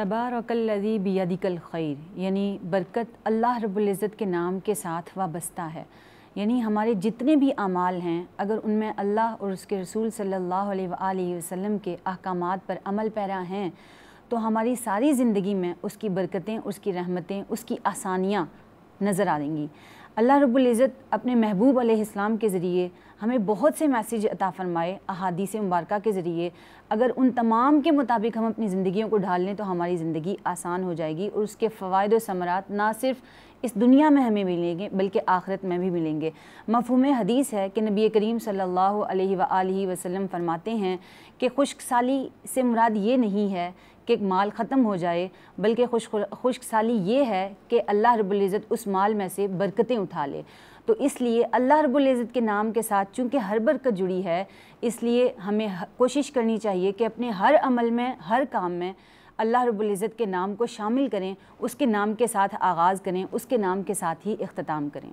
तबारकल्लि बियदिकल खैर यानी बरकत अल्लाह रब्ज़त के नाम के साथ वाबस्ता है यानी हमारे जितने भी अमाल हैं अगर उनमें अल्लाह और उसके रसूल सल्लल्लाहु अलैहि वसल्लम के अहकाम पर अमल पैरा हैं तो हमारी सारी ज़िंदगी में उसकी बरकतें उसकी रहमतें उसकी आसानियाँ नज़र आएंगी अल्लाह इज़्ज़त अपने महबूब अलैहिस्सलाम के ज़रिए हमें बहुत से मैसेज अता फ़रमाए अहादीस मुबारक के ज़रिए अगर उन तमाम के मुताबिक हम अपनी ज़िंदगियों को ढाल लें तो हमारी ज़िंदगी आसान हो जाएगी और उसके फ़वाद समरात ना सिर्फ इस दुनिया में हमें मिलेंगे बल्कि आखिरत में भी मिलेंगे मफहम हदीस है कि नबी करीम सल्लल्लाहु अलैहि वसल्लम फ़रमाते हैं कि खुश्क साली से मुराद ये नहीं है कि माल ख़त्म हो जाए बल्कि खुश खुश साली ये है कि अल्लाह रब्ज़त उस माल में से बरकतें उठा ले तो इसलिए अल्लाह रबुल्ज़त के नाम के साथ चूँकि हर बरकत जुड़ी है इसलिए हमें कोशिश करनी चाहिए कि अपने हर अमल में हर काम में अल्लाह रब्ज़त के नाम को शामिल करें उसके नाम के साथ आगाज़ करें उसके नाम के साथ ही अख्ताम करें